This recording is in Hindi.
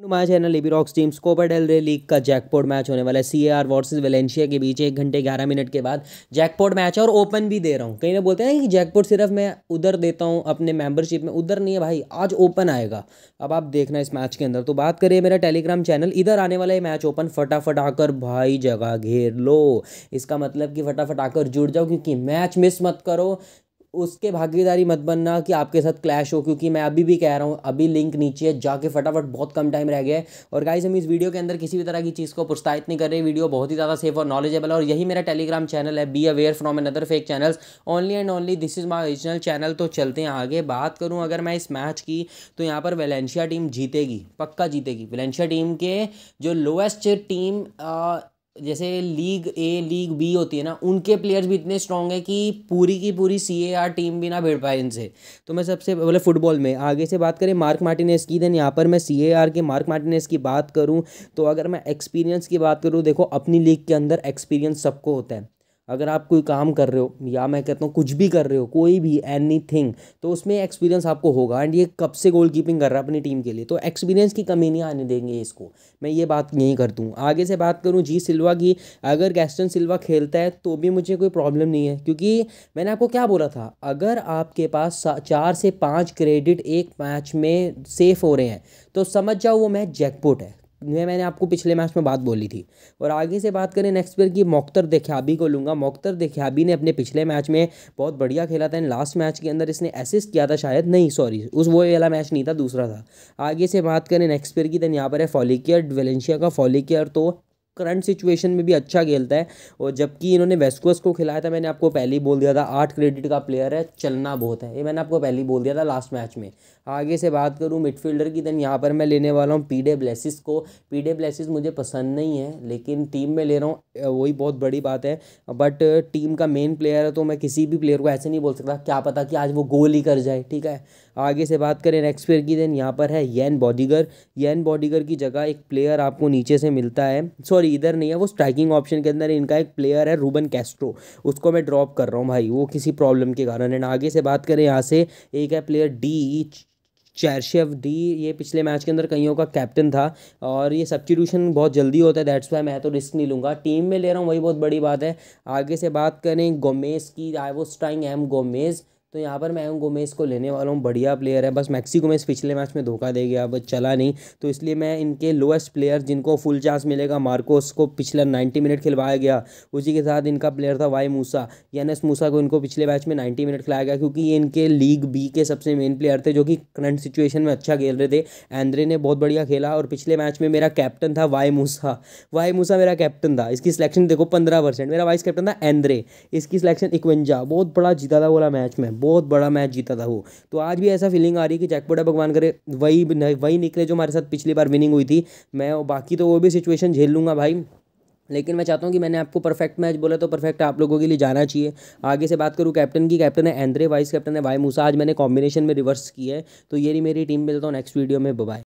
नुमा चैनल एबी रॉक्स टीम स्कोपर डेल रे लीग का जैकपोर्ट मैच होने वाला है सी आर वर्सेज वेलेंशिया के बीच एक घंटे ग्यारह मिनट के बाद जैकपोर्ट मैच है और ओपन भी दे रहा हूँ कहीं ना बोलते हैं कि जैकपोर्ट सिर्फ मैं उधर देता हूँ अपने मेंबरशिप में उधर नहीं है भाई आज ओपन आएगा अब आप देखना इस मैच के अंदर तो बात करिए मेरा टेलीग्राम चैनल इधर आने वाला है मैच ओपन फटाफट आकर भाई जगह घेर लो इसका मतलब कि फटाफट आकर जुड़ जाओ क्योंकि मैच मिस मत करो उसके भागीदारी मत बनना कि आपके साथ क्लैश हो क्योंकि मैं अभी भी कह रहा हूँ अभी लिंक नीचे है जाके फटाफट बहुत कम टाइम रह गया है और गाइज हम इस वीडियो के अंदर किसी भी तरह की चीज़ को प्रोत्साहित नहीं कर रहे वीडियो बहुत ही ज़्यादा सेफ और नॉलेजेबल और यही मेरा टेलीग्राम चैनल है be aware from another fake channels only and only this is my original channel तो चलते हैं आगे बात करूँ अगर मैं इस मैच की तो यहाँ पर वेलेंशिया टीम जीतेगी पक्का जीतेगी वेलेंशिया टीम के जो लोएस्ट टीम जैसे लीग ए लीग बी होती है ना उनके प्लेयर्स भी इतने स्ट्रॉन्ग है कि पूरी की पूरी सी ए आर टीम भी ना भिड़ पाए इनसे तो मैं सबसे बोले फुटबॉल में आगे से बात करें मार्क मार्टिनेस की देन यहाँ पर मैं सी ए आर के मार्क मार्टिनेस की बात करूँ तो अगर मैं एक्सपीरियंस की बात करूँ देखो अपनी लीग के अंदर एक्सपीरियंस सबको होता है अगर आप कोई काम कर रहे हो या मैं कहता हूँ कुछ भी कर रहे हो कोई भी एनी थिंग तो उसमें एक्सपीरियंस आपको होगा एंड ये कब से गोल कीपिंग कर रहा है अपनी टीम के लिए तो एक्सपीरियंस की कमी नहीं आने देंगे इसको मैं ये बात यहीं कर दूँ आगे से बात करूँ जी सिल्वा की अगर गैस्टन सिल्वा खेलता है तो भी मुझे कोई प्रॉब्लम नहीं है क्योंकि मैंने आपको क्या बोला था अगर आपके पास चार से पाँच क्रेडिट एक मैच में सेफ हो रहे हैं तो समझ जाओ वो मैच जैकपोट है ये मैंने आपको पिछले मैच में बात बोली थी और आगे से बात करें नेक्स्ट प्लेयर की मोख्तर देख्याबी को लूँगा मोख्तर देख्याबी ने अपने पिछले मैच में बहुत बढ़िया खेला था एंड लास्ट मैच के अंदर इसने असिस्ट किया था शायद नहीं सॉरी उस वो वाला मैच नहीं था दूसरा था आगे से बात करें नेक्स्ट प्लेयर की देन यहाँ पर है फॉलिकियर वेलेंशिया का फॉलिकियर तो करंट सिचुएशन में भी अच्छा खेलता है और जबकि इन्होंने वेस्कोस को खिलाया था मैंने आपको पहले ही बोल दिया था आठ क्रेडिट का प्लेयर है चलना बहुत है ये मैंने आपको पहले ही बोल दिया था लास्ट मैच में आगे से बात करूँ मिडफील्डर की देन यहाँ पर मैं लेने वाला हूँ डे ब्लेसिस को पीडे ब्लेसिस मुझे पसंद नहीं है लेकिन टीम में ले रहा हूँ वही बहुत बड़ी बात है बट टीम का मेन प्लेयर है तो मैं किसी भी प्लेयर को ऐसे नहीं बोल सकता क्या पता कि आज वो गोल ही कर जाए ठीक है आगे से बात करें नेक्स्ट प्लेयर की देन यहाँ पर है येन बॉडीगर येन बॉडीगर की जगह एक प्लेयर आपको नीचे से मिलता है सॉरी इधर नहीं है वो स्ट्राइकिंग ऑप्शन के अंदर इनका एक प्लेयर है रूबन कैस्ट्रो उसको मैं ड्रॉप कर रहा हूँ भाई वो किसी प्रॉब्लम के कारण एंड आगे से बात करें यहाँ से एक है प्लेयर डी चैरशेफ डी ये पिछले मैच के अंदर कईयों का कैप्टन था और ये सब्सटीट्यूशन बहुत जल्दी होता है दैट्स वाई मैं तो रिस्क नहीं लूँगा टीम में ले रहा हूँ वही बहुत बड़ी बात है आगे से बात करें गोमेज़ की आई वो स्ट्राइंग एम गोमेज़ तो यहाँ पर मैं गोमेज़ को लेने वाला हूँ बढ़िया प्लेयर है बस मैक्सी गोमेज़ पिछले मैच में धोखा दे गया अब चला नहीं तो इसलिए मैं इनके लोएस्ट प्लेयर जिनको फुल चांस मिलेगा मार्कोस को पिछला नाइन्टी मिनट खिलवाया गया उसी के साथ इनका प्लेयर था वाई मूसा यानस मूसा को इनको पिछले मैच में नाइन्टी मिनट खिलाया गया क्योंकि ये इनके लीग बी के सबसे मेन प्लेयर थे जो कि करंट सिचुएशन में अच्छा खेल रहे थे एंद्रे ने बहुत बढ़िया खेला और पिछले मैच में मेरा कैप्टन था वाई मूसा वाई मूसा मेरा कैप्टन था इसकी सिलेक्शन देखो पंद्रह मेरा वाइस कैप्टन था एंद्रे इसकी सिलेक्शन इक्वंजा बहुत बड़ा जीता था बोला मैच में बहुत बड़ा मैच जीता था वो तो आज भी ऐसा फीलिंग आ रही है कि जैकपॉट भगवान करे वही वही निकले जो हमारे साथ पिछली बार विनिंग हुई थी मैं बाकी तो वो भी सिचुएशन झेल लूँगा भाई लेकिन मैं चाहता हूँ कि मैंने आपको परफेक्ट मैच बोला तो परफेक्ट आप लोगों के लिए जाना चाहिए आगे से बात करूँ कैप्टन की कैप्टन है एंद्रे वाइस कैप्टन है वाई मूसा आज मैंने कॉम्बिनेशन में रिवर्स की है तो ये मेरी टीम मिलता हूँ नेक्स्ट वीडियो में बाय